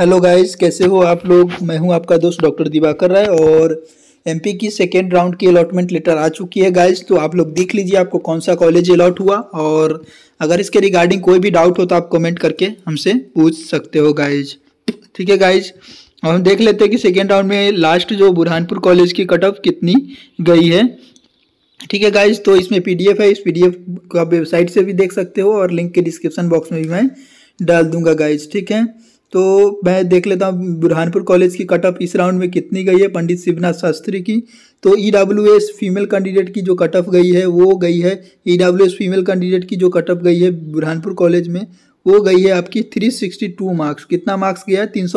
hello guys कैसे हो आप लोग मैं हूं आपका दोस्त डॉक्टर दिवाकर राय और एमपी की सेकेंड राउंड की अलॉटमेंट लेटर आ चुकी है गाइस तो आप लोग देख लीजिए आपको कौन सा कॉलेज अलॉट हुआ और अगर इसके रिगार्डिंग कोई भी डाउट हो तो आप कमेंट करके हमसे पूछ सकते हो गाइज ठीक है गाइज और हम देख लेते हैं कि सेकेंड राउंड में लास्ट जो बुरहानपुर कॉलेज की कट ऑफ कितनी गई है ठीक है गाइज तो इसमें पी है इस पी को आप वेबसाइट से भी देख सकते हो और लिंक के डिस्क्रिप्सन बॉक्स में भी मैं डाल दूंगा गाइज ठीक है तो मैं देख लेता हूँ बुरहानपुर कॉलेज की कट ऑफ इस राउंड में कितनी गई है पंडित शिवनाथ शास्त्री की तो E W S female candidate की जो कट ऑफ गई है वो गई है E W S female candidate की जो कट ऑफ गई है बुरहानपुर कॉलेज में वो गई है आपकी 362 मार्क्स कितना मार्क्स गया है तीन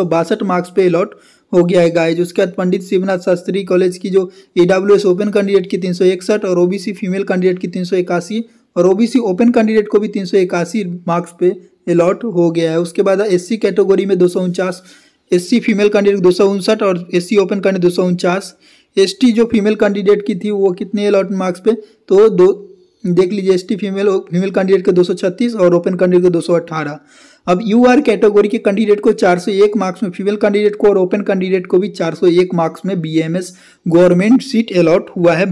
मार्क्स पे अलॉट हो गया है गाइज उसके बाद पंडित शिवनाथ शास्त्री कॉलेज की जो ई ओपन कैंडिडेट की तीन और ओबीसी फीमेल कैंडिडेट की तीन और ओबीसी ओपन कैंडिडेट को भी तीन मार्क्स पे अलॉट हो गया है उसके बाद एस कैटेगरी में दो एस फीमेल कैंडिडेट दो और एस ओपन कैंडिडेट दो सौ उनचास एस जो फीमेल कैंडिडेट की थी वो कितने अलॉट मार्क्स पे तो दो देख लीजिए एस फीमेल फीमेल कैंडिडेट के 236 और ओपन कैंडिडेट के 218 अब यू आर कैटेगरी के कैंडिडेट को 401 मार्क्स में फीमेल कैंडिडेट को और ओपन कैंडिडेट को भी 401 मार्क्स में बी गवर्नमेंट सीट अलॉट हुआ है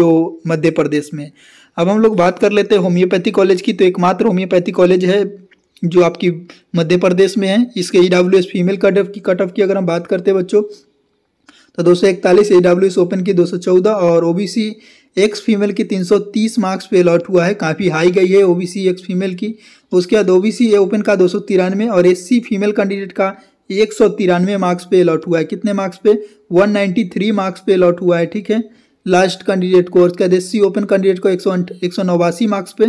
जो मध्य प्रदेश में अब हम लोग बात कर लेते हैं होम्योपैथी कॉलेज की तो एकमात्र होम्योपैथी कॉलेज है जो आपकी मध्य प्रदेश में है इसके E W S female cut off की कट ऑफ की अगर हम बात करते हैं बच्चों तो दो सौ इकतालीस ई डब्ल्यू एस ओपन की दो सौ चौदह और O B C X female की तीन सौ तीस मार्क्स पे अलॉट हुआ है काफ़ी हाई गई है O B C X female की उसके बाद ओ बी सी ए ओपन का दो सौ तिरानवे और एस सी फीमेल कैंडिडेट का एक सौ तिरानवे मार्क्स पे अलॉट हुआ है कितने मार्क्स पे वन नाइन्टी थ्री मार्क्स पे अलॉट हुआ है ठीक है लास्ट कैंडिडेट को और क्या सी ओपन कैंडिडेट को एक सौ मार्क्स पे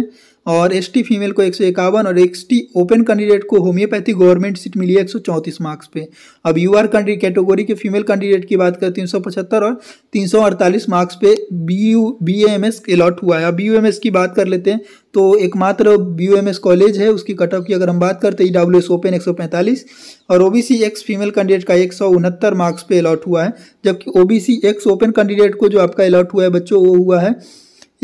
और एस फीमेल को एक और एक्स ओपन कैंडिडेट को होम्योपैथी गवर्नमेंट सीट मिली है एक मार्क्स पे अब यू आर कैटेगोरी के फीमेल कैंडिडेट की बात करें तीन और तीन मार्क्स पे B U B M S allot हुआ है अब बी यू एम एस की बात कर लेते हैं तो एकमात्र B U M S college है उसकी कट ऑफ की अगर हम बात करते हैं ई डब्ल्यू एस ओपन एक सौ पैंतालीस और O B C X female candidate का एक सौ उनहत्तर मार्क्स पे अलॉट हुआ है जबकि O B C X open candidate को जो आपका अलॉट हुआ है बच्चों वो हुआ है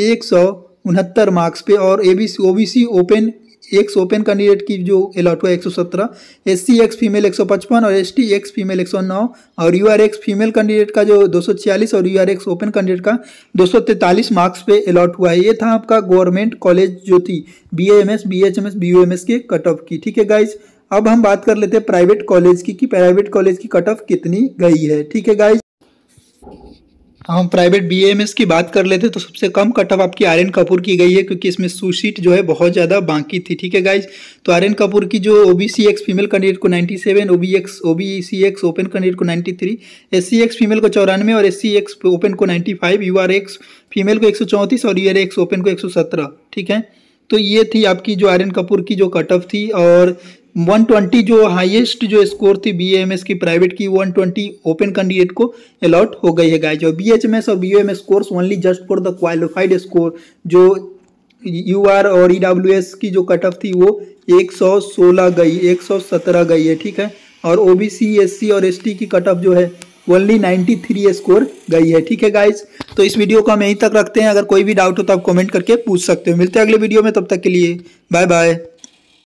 एक सौ उनहत्तर मार्क्स पे और A B C O B C open X open candidate की जो अलॉट हुआ एक सौ सत्रह एस सी एक्स फीमेल एक सौ पचपन और एस टी एक्स फीमेल एक सौ नौ और U R X female candidate का जो दो सौ छियालीस और U R X open candidate का दो सौ तैंतालीस मार्क्स पे अलॉट हुआ है ये था आपका गवर्नमेंट कॉलेज जो थी B M S B H M S B U M S के कट ऑफ की ठीक है गाइज अब हम बात कर लेते हैं प्राइवेट कॉलेज की कि प्राइवेट कॉलेज की कट ऑफ कितनी गई है ठीक है गाइज हम प्राइवेट बीएमएस की बात कर लेते तो सबसे कम कट ऑफ आपकी आर्यन कपूर की गई है क्योंकि इसमें सुशीट जो है बहुत ज़्यादा बाकी थी ठीक है गाइज तो आर्यन कपूर की जो ओबीसी एक्स फीमेल कैंडिडेट को 97 seven O B X O B C X open candidate को 93 three S C X female को चौरानवे और एस सी एक्स ओपन को 95 five U R X female को एक और यू आर एक्स ओपन को एक ठीक है तो ये थी आपकी जो आर्यन कपूर की जो कट ऑफ थी और 120 जो हाईएस्ट जो स्कोर थी बीएएमएस की प्राइवेट की 120 ओपन कैंडिडेट को अलॉट हो गई है गाइज और बीएचएमएस और BAMS course only just for the qualified score जो यू आर और ई डब्ल्यू एस की जो कट ऑफ थी वो 116 गई 117 गई है ठीक है और ओ बी सी एस सी और एस टी की कट ऑफ जो है ओनली 93 स्कोर गई है ठीक है गाइज तो इस वीडियो को हम यहीं तक रखते हैं अगर कोई भी डाउट हो तो आप कॉमेंट करके पूछ सकते हो मिलते हैं अगले वीडियो में तब तक के लिए बाय बाय